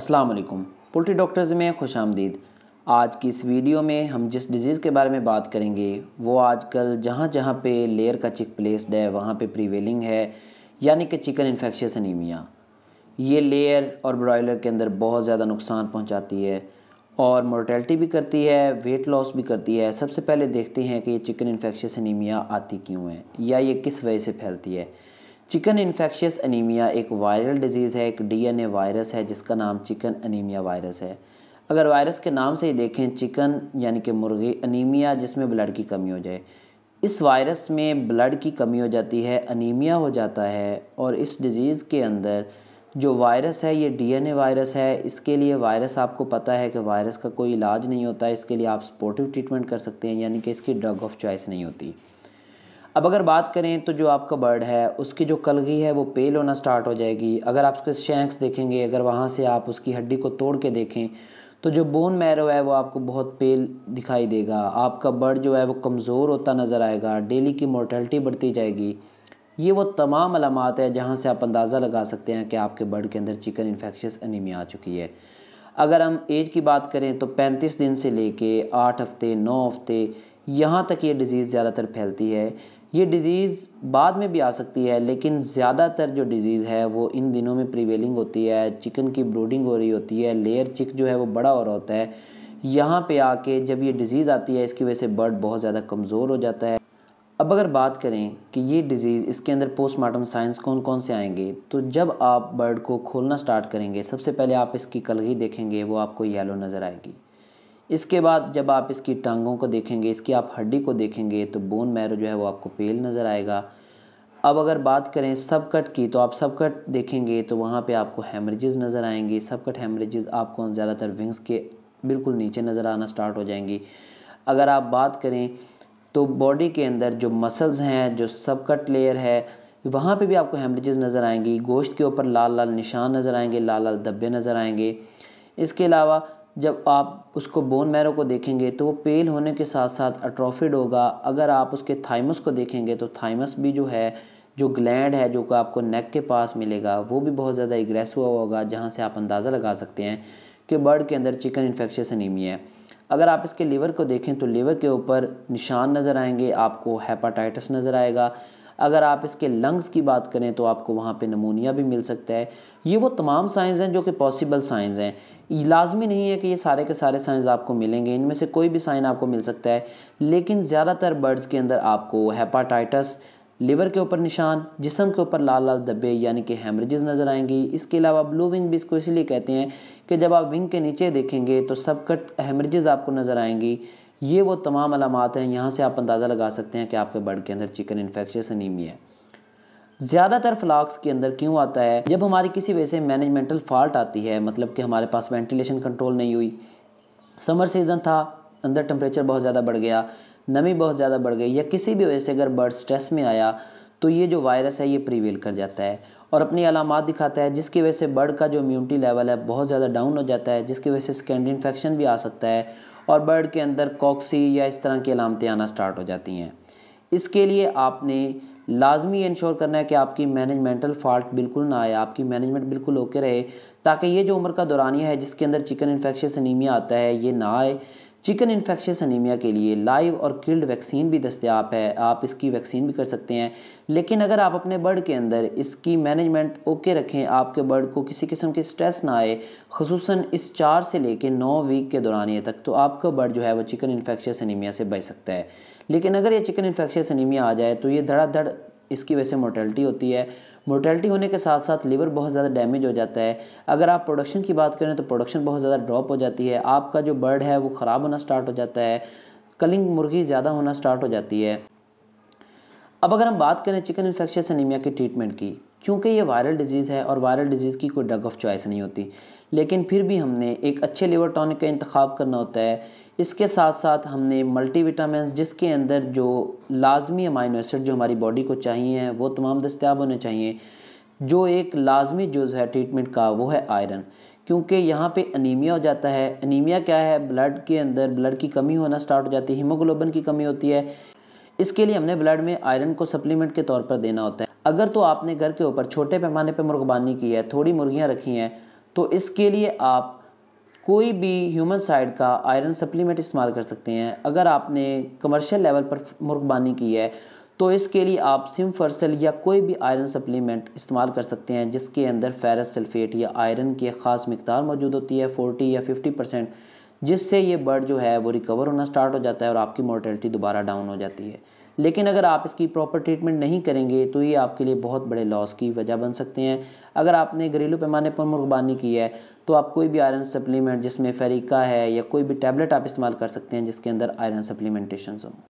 अस्सलाम वालेकुम poultry doctors में खुश आमदीद आज की इस वीडियो में हम जिस डिज़ीज़ के बारे में बात करेंगे वो आजकल जहाँ जहाँ पे लेयर का चिक प्लेसड है वहाँ पे प्रीवेलिंग है यानी कि चिकन इन्फेक्शस एनीमिया ये लेयर और ब्रॉयलर के अंदर बहुत ज़्यादा नुकसान पहुँचाती है और मोर्टेलिटी भी करती है वेट लॉस भी करती है सबसे पहले देखते हैं कि ये चिकन इन्फेक्शस एनीमिया आती क्यों है या ये किस वजह से फैलती है चिकन इन्फेक्शियस अनीमिया एक वायरल डिजीज़ है एक डीएनए वायरस है जिसका नाम चिकन अनीमिया वायरस है अगर वायरस के नाम से ही देखें चिकन यानी कि मुर्गी अनीमिया जिसमें ब्लड की कमी हो जाए इस वायरस में ब्लड की कमी हो जाती है अनीमिया हो जाता है और इस डिज़ीज़ के अंदर जो वायरस है ये डीएनए वायरस है इसके लिए वायरस आपको पता है कि वायरस का कोई इलाज नहीं होता इसके लिए आप सपोर्टिव ट्रीटमेंट कर सकते हैं यानी कि इसकी ड्रग ऑफ चॉइस नहीं होती अब अगर बात करें तो जो आपका बर्ड है उसकी जो कलगी है वो पेल होना स्टार्ट हो जाएगी अगर आप उसके शेंक्स देखेंगे अगर वहाँ से आप उसकी हड्डी को तोड़ के देखें तो जो बोन मैरो है वो आपको बहुत पेल दिखाई देगा आपका बर्ड जो है वो कमज़ोर होता नज़र आएगा डेली की मोर्टेलिटी बढ़ती जाएगी ये वो तमाम अलामत है जहाँ से आप अंदाज़ा लगा सकते हैं कि आपके बर्ड के अंदर चिकन इन्फेक्शस अनिमिया आ चुकी है अगर हम एज की बात करें तो 35 दिन से लेके 8 हफ्ते 9 हफ्ते यहाँ तक ये डिज़ीज़ ज़्यादातर फैलती है ये डिज़ीज़ बाद में भी आ सकती है लेकिन ज़्यादातर जो डिज़ीज़ है वो इन दिनों में प्रिवेलिंग होती है चिकन की ब्रोडिंग हो रही होती है लेयर चिक जो है वो बड़ा हो रहा होता है यहाँ पे आके जब ये डिज़ीज़ आती है इसकी वजह से बर्ड बहुत ज़्यादा कमज़ोर हो जाता है अब अगर बात करें कि ये डिज़ीज़ इसके अंदर पोस्टमार्टम साइंस कौन कौन से आएंगे तो जब आप बर्ड को खोलना स्टार्ट करेंगे सबसे पहले आप इसकी कलगी देखेंगे वो आपको येलो नज़र आएगी इसके बाद जब आप इसकी टांगों को देखेंगे इसकी आप हड्डी को देखेंगे तो बोन मैरो जो है वो आपको पेल नज़र आएगा अब अगर बात करें सबकट की तो आप सबकट देखेंगे तो वहाँ पे आपको हेमरेजेस नज़र सब सबकट हेमरेजेस आपको ज़्यादातर विंग्स के बिल्कुल नीचे नज़र आना स्टार्ट हो जाएंगी अगर आप बात करें तो बॉडी के अंदर जो मसल्स हैं जो सबकट लेयर है वहाँ पे भी आपको हेमरेजेस नज़र आएंगी गोश्त के ऊपर लाल लाल निशान नज़र आएंगे लाल लाल धब्बे नज़र आएंगे इसके अलावा जब आप उसको बोन मैरो को देखेंगे तो वो पेल होने के साथ साथ अट्रोफिड होगा अगर आप उसके थाइमस को देखेंगे तो थाइमस भी जो है जो ग्लैंड है जो आपको नेक के पास मिलेगा वो भी बहुत ज़्यादा एग्रेसिव हुआ होगा जहाँ से आप अंदाज़ा लगा सकते हैं कि बर्ड के अंदर चिकन से अनीमिया है अगर आप इसके लीवर को देखें तो लीवर के ऊपर निशान नज़र आएंगे आपको हेपाटाइटिस नज़र आएगा अगर आप इसके लंग्स की बात करें तो आपको वहाँ पे नमोनिया भी मिल सकता है ये वो तमाम साइंस हैं जो कि पॉसिबल साइंस हैं लाजमी नहीं है कि ये सारे के सारे साइंस आपको मिलेंगे इनमें से कोई भी साइन आपको मिल सकता है लेकिन ज़्यादातर बर्ड्स के अंदर आपको हेपाटाइटस लिवर के ऊपर निशान जिसम के ऊपर लाल लाल दब्बे यानी कि हेमरेजेस नज़र आएंगी इसके अलावा ब्लू विंग भी इसको इसलिए कहते हैं कि जब आप विंग के नीचे देखेंगे तो सबकट हेमरेजेस आपको नज़र आएंगी ये वो तमाम अलामत हैं यहाँ से आप अंदाज़ा लगा सकते हैं कि आपके बर्ड के अंदर चिकन इन्फेक्शस अनीमिया है ज़्यादातर फ्लाक्स के अंदर क्यों आता है जब हमारी किसी वजह से मैनेजमेंटल फॉल्ट आती है मतलब कि हमारे पास वेंटिलेशन कंट्रोल नहीं हुई समर सीज़न था अंदर टेम्परेचर बहुत ज़्यादा बढ़ गया नमी बहुत ज़्यादा बढ़ गई या किसी भी वजह से अगर बर्ड स्ट्रेस में आया तो ये जो वायरस है ये प्रिवेल कर जाता है और अपनी अलामत दिखाता है जिसकी वजह से बर्ड का जो इम्यूनिटी लेवल है बहुत ज़्यादा डाउन हो जाता है जिसकी वजह से सेकेंडरी इन्फेक्शन भी आ सकता है और बर्ड के अंदर कॉक्सी या इस तरह की अलामतें आना स्टार्ट हो जाती हैं इसके लिए आपने लाजमी इंश्योर करना है कि आपकी मैनेजमेंटल फॉल्ट बिल्कुल ना आए आपकी मैनेजमेंट बिल्कुल होके रहे ताकि ये जो उम्र का दौरानिया है जिसके अंदर चिकन इन्फेक्शन नीमिया आता है ये ना आए चिकन इन्फेक्शस अनीमिया के लिए लाइव और किल्ड वैक्सीन भी दस्तियाब है आप इसकी वैक्सीन भी कर सकते हैं लेकिन अगर आप अपने बर्ड के अंदर इसकी मैनेजमेंट ओके रखें आपके बर्ड को किसी किस्म के स्ट्रेस ना आए खसूस इस चार से लेकर नौ वीक के दौरान ये तक तो आपका बर्ड जो है वो चिकन इन्फेक्शस अनीमिया से बच सकता है लेकिन अगर ये चिकन इन्फेक्शस अनीमिया आ जाए तो ये धड़ाधड़ इसकी वजह से मोर्टेलिटी होती है मोर्टैलिटी होने के साथ साथ लीवर बहुत ज़्यादा डैमेज हो जाता है अगर आप प्रोडक्शन की बात करें तो प्रोडक्शन बहुत ज़्यादा ड्रॉप हो जाती है आपका जो बर्ड है वो ख़राब होना स्टार्ट हो जाता है कलिंग मुर्गी ज़्यादा होना स्टार्ट हो जाती है अब अगर हम बात करें चिकन इन्फेक्शन एनीमिया की ट्रीटमेंट की क्योंकि ये वायरल डिजीज़ है और वायरल डिजीज़ की कोई ड्रग ऑफ चॉइस नहीं होती लेकिन फिर भी हमने एक अच्छे लीवर टॉनिक का इंतख्य करना होता है इसके साथ साथ हमने मल्टीविटामिन जिसके अंदर जो लाजमी अमाइनो एसिड जो हमारी बॉडी को चाहिए हैं वो तमाम दस्तियाब होने चाहिए जो एक लाजमी जुज़ है ट्रीटमेंट का वो है आयरन क्योंकि यहाँ पे अनीमिया हो जाता है अनीमिया क्या है ब्लड के अंदर ब्लड की कमी होना स्टार्ट हो जाती है हीमोग्लोबिन की कमी होती है इसके लिए हमने ब्लड में आयरन को सप्लीमेंट के तौर पर देना होता है अगर तो आपने घर के ऊपर छोटे पैमाने पर मुर्गबानी की है थोड़ी मुर्गियाँ रखी हैं तो इसके लिए आप कोई भी ह्यूमन साइड का आयरन सप्लीमेंट इस्तेमाल कर सकते हैं अगर आपने कमर्शियल लेवल पर मुर्गबानी की है तो इसके लिए आप सिम फर्सल या कोई भी आयरन सप्लीमेंट इस्तेमाल कर सकते हैं जिसके अंदर फेरस सल्फेट या आयरन की ख़ास मकदार मौजूद होती है 40 या 50 परसेंट जिससे ये बर्ड जो है वो रिकवर होना स्टार्ट हो जाता है और आपकी मोर्टेलिटी दोबारा डाउन हो जाती है लेकिन अगर आप इसकी प्रॉपर ट्रीटमेंट नहीं करेंगे तो ये आपके लिए बहुत बड़े लॉस की वजह बन सकते हैं अगर आपने घरेलू पैमाने पर मुर्गबानी की है तो आप कोई भी आयरन सप्लीमेंट जिसमें फेरिका है या कोई भी टैबलेट आप इस्तेमाल कर सकते हैं जिसके अंदर आयरन सप्लीमेंटेशन हो